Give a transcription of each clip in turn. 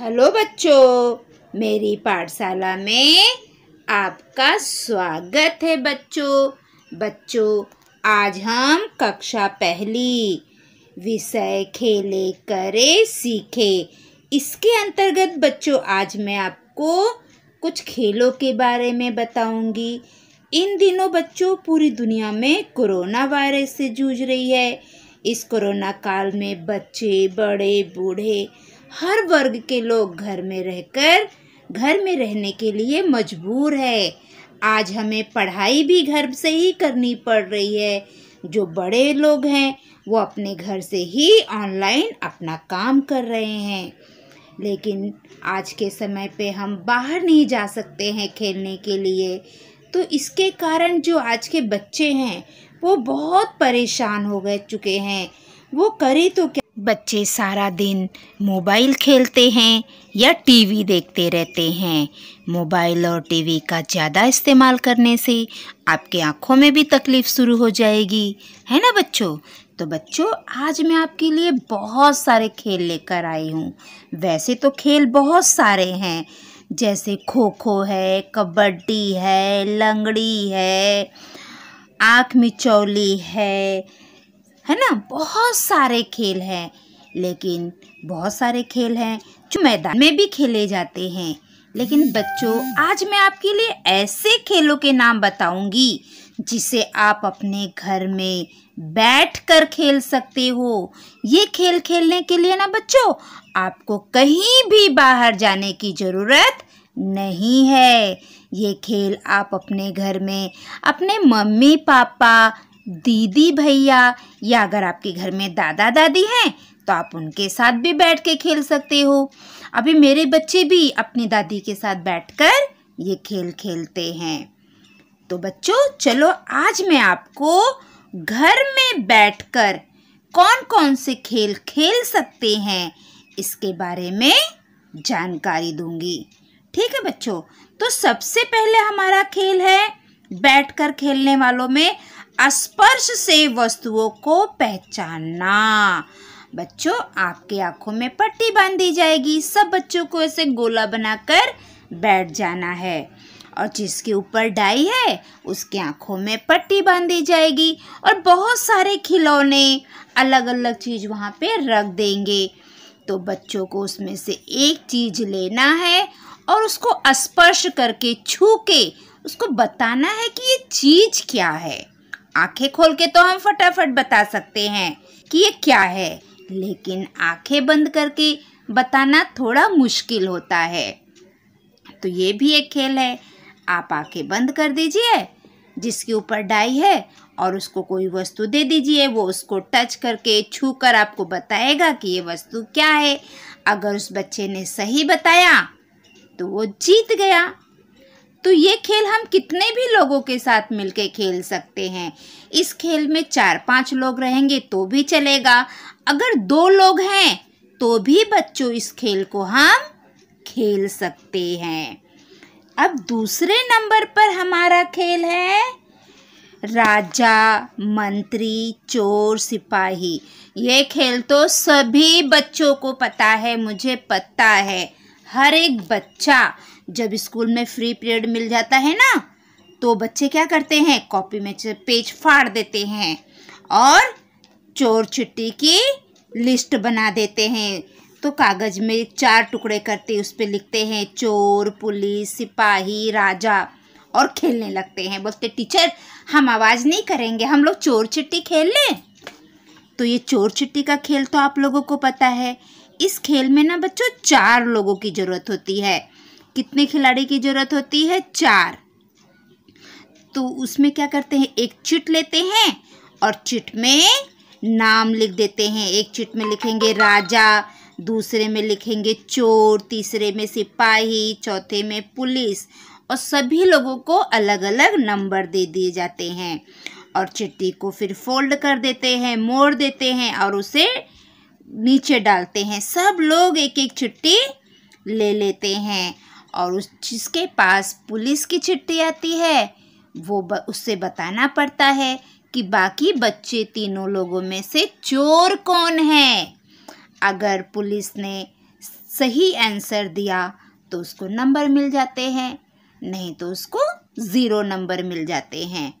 hello बच्चों मेरी पाठशाला में आपका स्वागत है बच्चों बच्चों आज हम कक्षा पहली विषय खेले करे सीखे इसके अंतर्गत बच्चों आज मैं आपको कुछ खेलों के बारे में बताऊंगी इन दिनों बच्चों पूरी दुनिया में कोरोना वायरस से जूझ रही है इस कोरोना काल में बच्चे बड़े बूढ़े हर वर्ग के लोग घर में रहकर घर में रहने के लिए मजबूर है आज हमें पढ़ाई भी घर से ही करनी पड़ रही है जो बड़े लोग हैं वो अपने घर से ही ऑनलाइन अपना काम कर रहे हैं लेकिन आज के समय पे हम बाहर नहीं जा सकते हैं खेलने के लिए तो इसके कारण जो आज के बच्चे हैं वो बहुत परेशान हो गए चुके हैं वो करे तो क्या बच्चे सारा दिन मोबाइल खेलते हैं या टीवी देखते रहते हैं मोबाइल और टीवी का ज़्यादा इस्तेमाल करने से आपके आँखों में भी तकलीफ़ शुरू हो जाएगी है ना बच्चों तो बच्चों आज मैं आपके लिए बहुत सारे खेल लेकर आई हूँ वैसे तो खेल बहुत सारे हैं जैसे खो खो है कबड्डी है लंगड़ी है आँख मिचौली है है ना बहुत सारे खेल हैं लेकिन बहुत सारे खेल हैं जो मैदान में भी खेले जाते हैं लेकिन बच्चों आज मैं आपके लिए ऐसे खेलों के नाम बताऊंगी जिसे आप अपने घर में बैठ कर खेल सकते हो ये खेल खेलने के लिए ना बच्चों आपको कहीं भी बाहर जाने की ज़रूरत नहीं है ये खेल आप अपने घर में अपने मम्मी पापा दीदी भैया या अगर आपके घर में दादा दादी हैं तो आप उनके साथ भी बैठ के खेल सकते हो अभी मेरे बच्चे भी अपनी दादी के साथ बैठकर ये खेल खेलते हैं तो बच्चों चलो आज मैं आपको घर में बैठकर कौन कौन से खेल खेल सकते हैं इसके बारे में जानकारी दूंगी ठीक है बच्चों तो सबसे पहले हमारा खेल है बैठकर खेलने वालों में स्पर्श से वस्तुओं को पहचानना बच्चों आपकी आंखों में पट्टी बांध दी जाएगी सब बच्चों को ऐसे गोला बनाकर बैठ जाना है और जिसके ऊपर डाई है उसके आंखों में पट्टी बांध दी जाएगी और बहुत सारे खिलौने अलग अलग चीज़ वहाँ पे रख देंगे तो बच्चों को उसमें से एक चीज़ लेना है और उसको स्पर्श करके छू के उसको बताना है कि ये चीज़ क्या है आंखें खोल के तो हम फटाफट बता सकते हैं कि ये क्या है लेकिन आंखें बंद करके बताना थोड़ा मुश्किल होता है तो ये भी एक खेल है आप आंखें बंद कर दीजिए जिसके ऊपर डाई है और उसको कोई वस्तु दे दीजिए वो उसको टच करके छू कर आपको बताएगा कि ये वस्तु क्या है अगर उस बच्चे ने सही बताया तो वो जीत गया तो ये खेल हम कितने भी लोगों के साथ मिलके खेल सकते हैं इस खेल में चार पांच लोग रहेंगे तो भी चलेगा अगर दो लोग हैं तो भी बच्चों इस खेल को हम खेल सकते हैं अब दूसरे नंबर पर हमारा खेल है राजा मंत्री चोर सिपाही ये खेल तो सभी बच्चों को पता है मुझे पता है हर एक बच्चा जब स्कूल में फ्री पीरियड मिल जाता है ना तो बच्चे क्या करते हैं कॉपी में पेज फाड़ देते हैं और चोर चिट्टी की लिस्ट बना देते हैं तो कागज़ में चार टुकड़े करते उस पर लिखते हैं चोर पुलिस सिपाही राजा और खेलने लगते हैं बोलते टीचर हम आवाज़ नहीं करेंगे हम लोग चोर चिट्टी खेल लें तो ये चोर चिट्टी का खेल तो आप लोगों को पता है इस खेल में ना बच्चों चार लोगों की ज़रूरत होती है कितने खिलाड़ी की ज़रूरत होती है चार तो उसमें क्या करते हैं एक चिट लेते हैं और चिट में नाम लिख देते हैं एक चिट में लिखेंगे राजा दूसरे में लिखेंगे चोर तीसरे में सिपाही चौथे में पुलिस और सभी लोगों को अलग अलग नंबर दे दिए जाते हैं और चिट्ठी को फिर फोल्ड कर देते हैं मोड़ देते हैं और उसे नीचे डालते हैं सब लोग एक एक चिट्ठी ले लेते हैं और उस जिसके पास पुलिस की चिट्ठी आती है वो ब, उससे बताना पड़ता है कि बाकी बच्चे तीनों लोगों में से चोर कौन है अगर पुलिस ने सही आंसर दिया तो उसको नंबर मिल जाते हैं नहीं तो उसको ज़ीरो नंबर मिल जाते हैं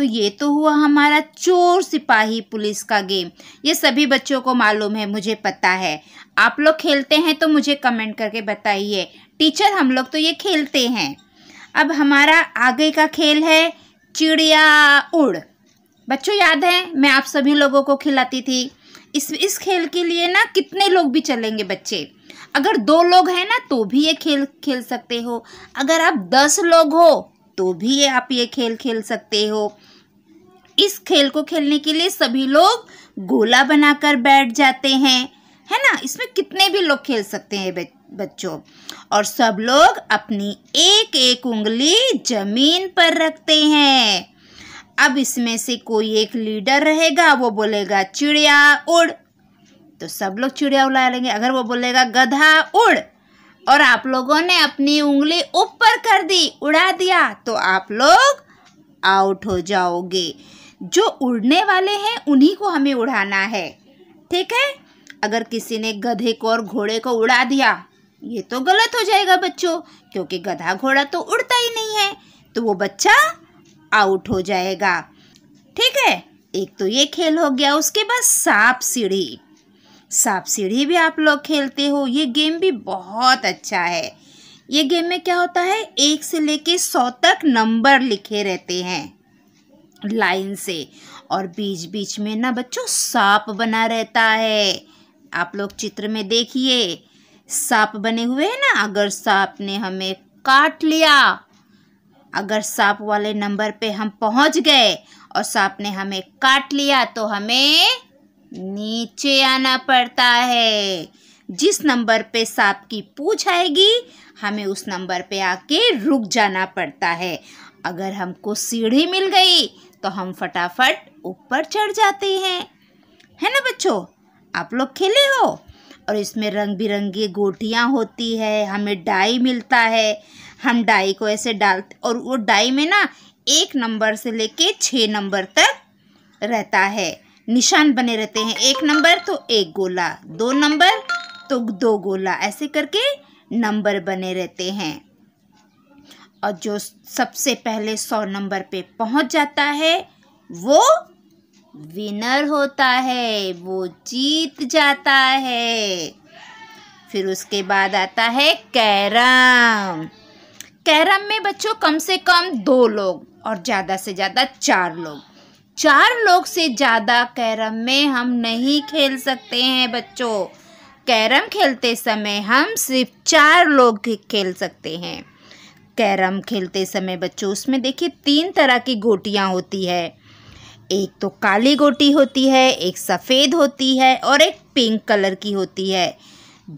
तो ये तो हुआ हमारा चोर सिपाही पुलिस का गेम ये सभी बच्चों को मालूम है मुझे पता है आप लोग खेलते हैं तो मुझे कमेंट करके बताइए टीचर हम लोग तो ये खेलते हैं अब हमारा आगे का खेल है चिड़िया उड़ बच्चों याद है मैं आप सभी लोगों को खिलाती थी इस इस खेल के लिए ना कितने लोग भी चलेंगे बच्चे अगर दो लोग हैं ना तो भी ये खेल खेल सकते हो अगर आप दस लोग हो तो भी ये आप ये खेल खेल सकते हो इस खेल को खेलने के लिए सभी लोग गोला बनाकर बैठ जाते हैं है ना इसमें कितने भी लोग खेल सकते हैं बच्चों और सब लोग अपनी एक एक उंगली जमीन पर रखते हैं अब इसमें से कोई एक लीडर रहेगा वो बोलेगा चिड़िया उड़ तो सब लोग चिड़िया उड़ा लेंगे अगर वो बोलेगा गधा उड़ और आप लोगों ने अपनी उंगली ऊपर कर दी उड़ा दिया तो आप लोग आउट हो जाओगे जो उड़ने वाले हैं उन्हीं को हमें उड़ाना है ठीक है अगर किसी ने गधे को और घोड़े को उड़ा दिया ये तो गलत हो जाएगा बच्चों क्योंकि गधा घोड़ा तो उड़ता ही नहीं है तो वो बच्चा आउट हो जाएगा ठीक है एक तो ये खेल हो गया उसके बाद सांप सीढ़ी सांप सीढ़ी भी आप लोग खेलते हो ये गेम भी बहुत अच्छा है ये गेम में क्या होता है एक से लेके सौ तक नंबर लिखे रहते हैं लाइन से और बीच बीच में ना बच्चों सांप बना रहता है आप लोग चित्र में देखिए सांप बने हुए हैं ना अगर सांप ने हमें काट लिया अगर सांप वाले नंबर पे हम पहुंच गए और सांप ने हमें काट लिया तो हमें नीचे आना पड़ता है जिस नंबर पे सांप की पूछ आएगी हमें उस नंबर पे आके रुक जाना पड़ता है अगर हमको सीढ़ी मिल गई तो हम फटाफट ऊपर चढ़ जाते हैं है ना बच्चों आप लोग खेले हो और इसमें रंग बिरंगी गोटियाँ होती है हमें डाई मिलता है हम डाई को ऐसे डालते और वो डाई में ना एक नंबर से लेके छः नंबर तक रहता है निशान बने रहते हैं एक नंबर तो एक गोला दो नंबर तो दो गोला ऐसे करके नंबर बने रहते हैं और जो सबसे पहले सौ नंबर पे पहुंच जाता है वो विनर होता है वो जीत जाता है फिर उसके बाद आता है कैरम कैरम में बच्चों कम से कम दो लोग और ज़्यादा से ज़्यादा चार लोग चार लोग से ज़्यादा कैरम में हम नहीं खेल सकते हैं बच्चों कैरम खेलते समय हम सिर्फ चार लोग खेल सकते हैं कैरम खेलते समय बच्चों उसमें देखिए तीन तरह की गोटियाँ होती है एक तो काली गोटी होती है एक सफ़ेद होती है और एक पिंक कलर की होती है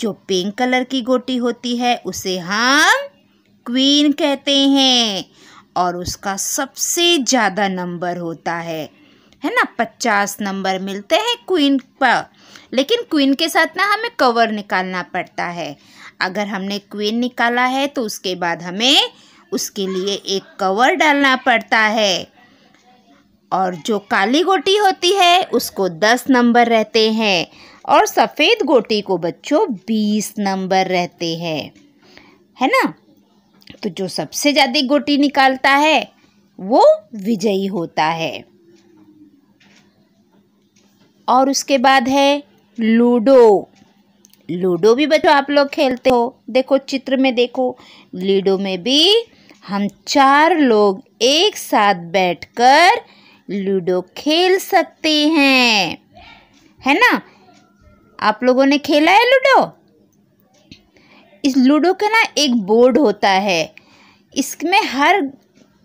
जो पिंक कलर की गोटी होती है उसे हम क्वीन कहते हैं और उसका सबसे ज़्यादा नंबर होता है है ना पचास नंबर मिलते हैं क्वीन पर लेकिन क्वीन के साथ ना हमें कवर निकालना पड़ता है अगर हमने क्वीन निकाला है तो उसके बाद हमें उसके लिए एक कवर डालना पड़ता है और जो काली गोटी होती है उसको दस नंबर रहते हैं और सफ़ेद गोटी को बच्चों बीस नंबर रहते हैं है ना तो जो सबसे ज़्यादा गोटी निकालता है वो विजयी होता है और उसके बाद है लूडो लूडो भी बच्चों आप लोग खेलते हो देखो चित्र में देखो लूडो में भी हम चार लोग एक साथ बैठकर लूडो खेल सकते हैं है ना आप लोगों ने खेला है लूडो इस लूडो का ना एक बोर्ड होता है इसमें हर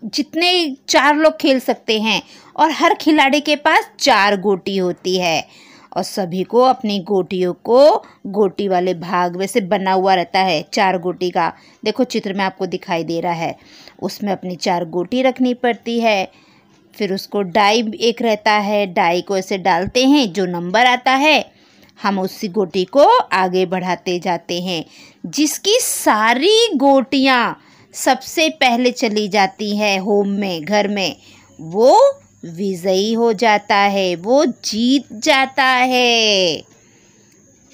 जितने चार लोग खेल सकते हैं और हर खिलाड़ी के पास चार गोटी होती है और सभी को अपनी गोटियों को गोटी वाले भाग में से बना हुआ रहता है चार गोटी का देखो चित्र में आपको दिखाई दे रहा है उसमें अपनी चार गोटी रखनी पड़ती है फिर उसको डाई एक रहता है डाई को ऐसे डालते हैं जो नंबर आता है हम उसी गोटी को आगे बढ़ाते जाते हैं जिसकी सारी गोटियाँ सबसे पहले चली जाती है होम में घर में वो विजयी हो जाता है वो जीत जाता है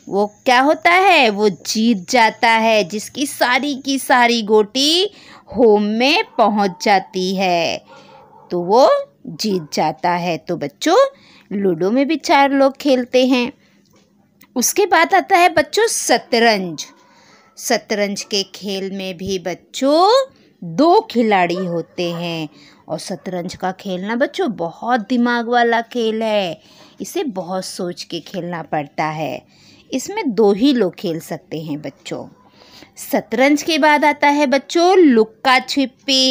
वो क्या होता है वो जीत जाता है जिसकी सारी की सारी गोटी होम में पहुंच जाती है तो वो जीत जाता है तो बच्चों लूडो में भी चार लोग खेलते हैं उसके बाद आता है बच्चों शतरंज शतरंज के खेल में भी बच्चों दो खिलाड़ी होते हैं और शतरंज का खेलना बच्चों बहुत दिमाग वाला खेल है इसे बहुत सोच के खेलना पड़ता है इसमें दो ही लोग खेल सकते हैं बच्चों शतरंज के बाद आता है बच्चों लुक्का छिपी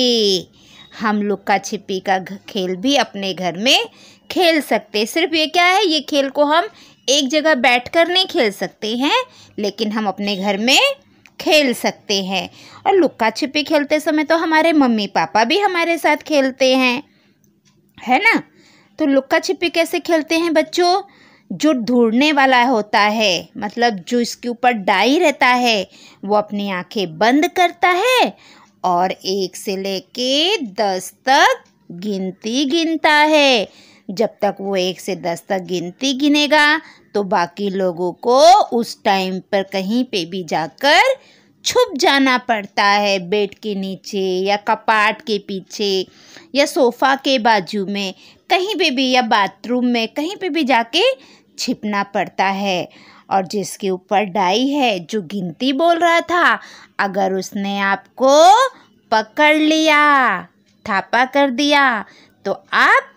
हम लुक्का छिपी का खेल भी अपने घर में खेल सकते सिर्फ ये क्या है ये खेल को हम एक जगह बैठकर नहीं खेल सकते हैं लेकिन हम अपने घर में खेल सकते हैं और लुक्का छिपी खेलते समय तो हमारे मम्मी पापा भी हमारे साथ खेलते हैं है ना तो लुक्का छिपी कैसे खेलते हैं बच्चों जो ढूंढने वाला होता है मतलब जो इसके ऊपर डाई रहता है वो अपनी आंखें बंद करता है और एक से लेके दस तक गिनती गिनता है जब तक वो एक से दस तक गिनती गिनेगा तो बाकी लोगों को उस टाइम पर कहीं पे भी जाकर छुप जाना पड़ता है बेड के नीचे या कपाट के पीछे या सोफ़ा के बाजू में कहीं पे भी या बाथरूम में कहीं पे भी जाके छिपना पड़ता है और जिसके ऊपर डाई है जो गिनती बोल रहा था अगर उसने आपको पकड़ लिया थापा कर दिया तो आप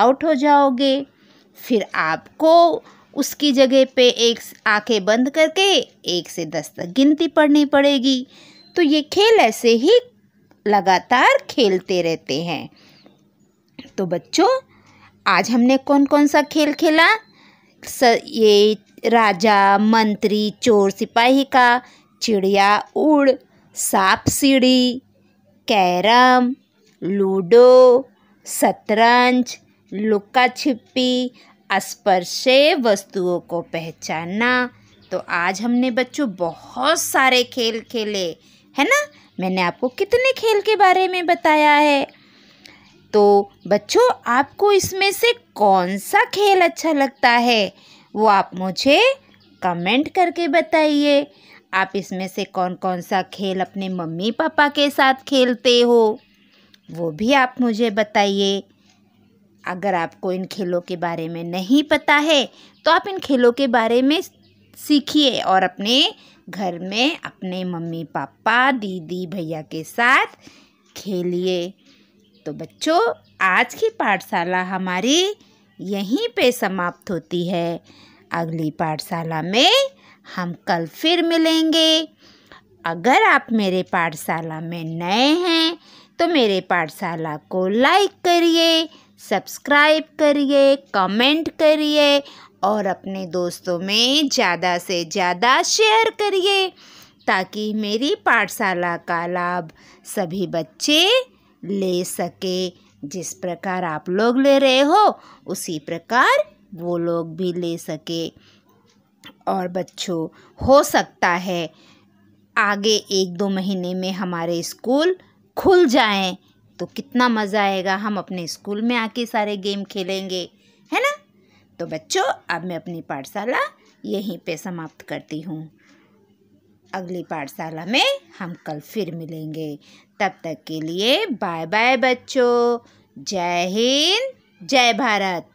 आउट हो जाओगे फिर आपको उसकी जगह पे एक आंखें बंद करके एक से दस तक गिनती पढ़नी पड़ेगी तो ये खेल ऐसे ही लगातार खेलते रहते हैं तो बच्चों आज हमने कौन कौन सा खेल खेला स, ये राजा मंत्री चोर सिपाही का चिड़िया उड़ सांप सीढ़ी कैरम लूडो शतरंज लुक्का छिपी स्पर्श वस्तुओं को पहचानना तो आज हमने बच्चों बहुत सारे खेल खेले है ना मैंने आपको कितने खेल के बारे में बताया है तो बच्चों आपको इसमें से कौन सा खेल अच्छा लगता है वो आप मुझे कमेंट करके बताइए आप इसमें से कौन कौन सा खेल अपने मम्मी पापा के साथ खेलते हो वो भी आप मुझे बताइए अगर आपको इन खेलों के बारे में नहीं पता है तो आप इन खेलों के बारे में सीखिए और अपने घर में अपने मम्मी पापा दीदी भैया के साथ खेलिए तो बच्चों आज की पाठशाला हमारी यहीं पे समाप्त होती है अगली पाठशाला में हम कल फिर मिलेंगे अगर आप मेरे पाठशाला में नए हैं तो मेरे पाठशाला को लाइक करिए सब्सक्राइब करिए कमेंट करिए और अपने दोस्तों में ज़्यादा से ज़्यादा शेयर करिए ताकि मेरी पाठशाला का लाभ सभी बच्चे ले सके जिस प्रकार आप लोग ले रहे हो उसी प्रकार वो लोग भी ले सके और बच्चों हो सकता है आगे एक दो महीने में हमारे स्कूल खुल जाएं तो कितना मज़ा आएगा हम अपने स्कूल में आके सारे गेम खेलेंगे है ना तो बच्चों अब मैं अपनी पाठशाला यहीं पे समाप्त करती हूँ अगली पाठशाला में हम कल फिर मिलेंगे तब तक के लिए बाय बाय बच्चों जय हिंद जय भारत